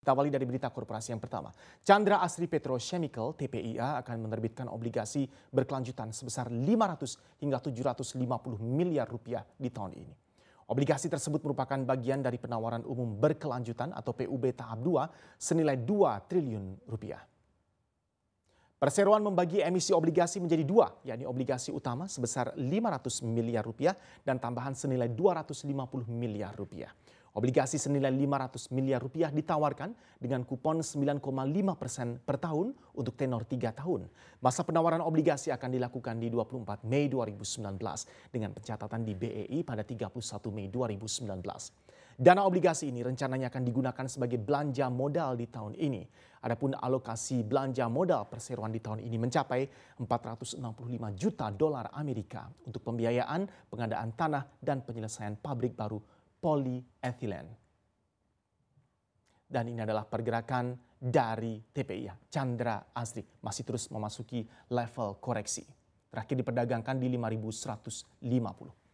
Kita awali dari berita korporasi yang pertama. Chandra Asri Petrochemical TPIA akan menerbitkan obligasi berkelanjutan sebesar 500 hingga 750 miliar rupiah di tahun ini. Obligasi tersebut merupakan bagian dari penawaran umum berkelanjutan atau PUB tahap 2 senilai 2 triliun rupiah. Perseroan membagi emisi obligasi menjadi dua, yakni obligasi utama sebesar 500 miliar rupiah dan tambahan senilai 250 miliar rupiah. Obligasi senilai 500 miliar rupiah ditawarkan dengan kupon 9,5 persen per tahun untuk tenor 3 tahun. Masa penawaran obligasi akan dilakukan di 24 Mei 2019 dengan pencatatan di BEI pada 31 Mei 2019. Dana obligasi ini rencananya akan digunakan sebagai belanja modal di tahun ini. Adapun alokasi belanja modal perseroan di tahun ini mencapai 465 juta dolar Amerika untuk pembiayaan, pengadaan tanah, dan penyelesaian pabrik baru polietilen. Dan ini adalah pergerakan dari TPI, ya, Chandra Asri, masih terus memasuki level koreksi. Terakhir diperdagangkan di 5150.